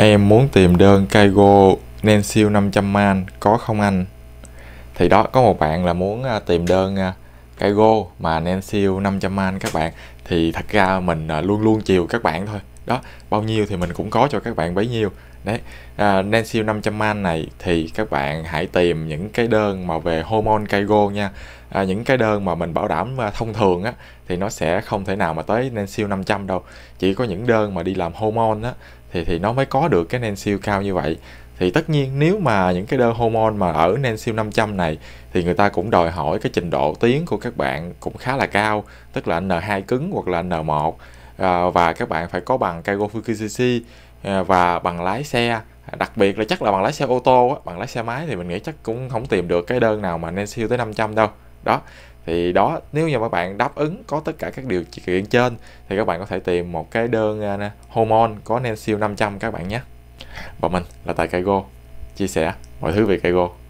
Em muốn tìm đơn Kaigo Nensiu 500 man có không anh? Thì đó có một bạn là muốn à, tìm đơn à, Kaigo mà Nensiu 500 man các bạn thì thật ra mình à, luôn luôn chiều các bạn thôi. Đó, bao nhiêu thì mình cũng có cho các bạn bấy nhiêu. Đấy, à, Nensiu 500 man này thì các bạn hãy tìm những cái đơn mà về hormone Kaigo nha. À, những cái đơn mà mình bảo đảm thông thường á thì nó sẽ không thể nào mà tới Nensiu 500 đâu. Chỉ có những đơn mà đi làm hormone á thì thì nó mới có được cái siêu cao như vậy thì tất nhiên nếu mà những cái đơn hormone mà ở Nensil 500 này thì người ta cũng đòi hỏi cái trình độ tiếng của các bạn cũng khá là cao tức là N2 cứng hoặc là N1 à, và các bạn phải có bằng Kaigofukizishi à, và bằng lái xe đặc biệt là chắc là bằng lái xe ô tô bằng lái xe máy thì mình nghĩ chắc cũng không tìm được cái đơn nào mà Nensil tới 500 đâu đó thì đó nếu như các bạn đáp ứng có tất cả các điều kiện trên thì các bạn có thể tìm một cái đơn à, hormone có Nensil 500 các bạn nhé và mình là tại Caigo chia sẻ mọi thứ về Caigo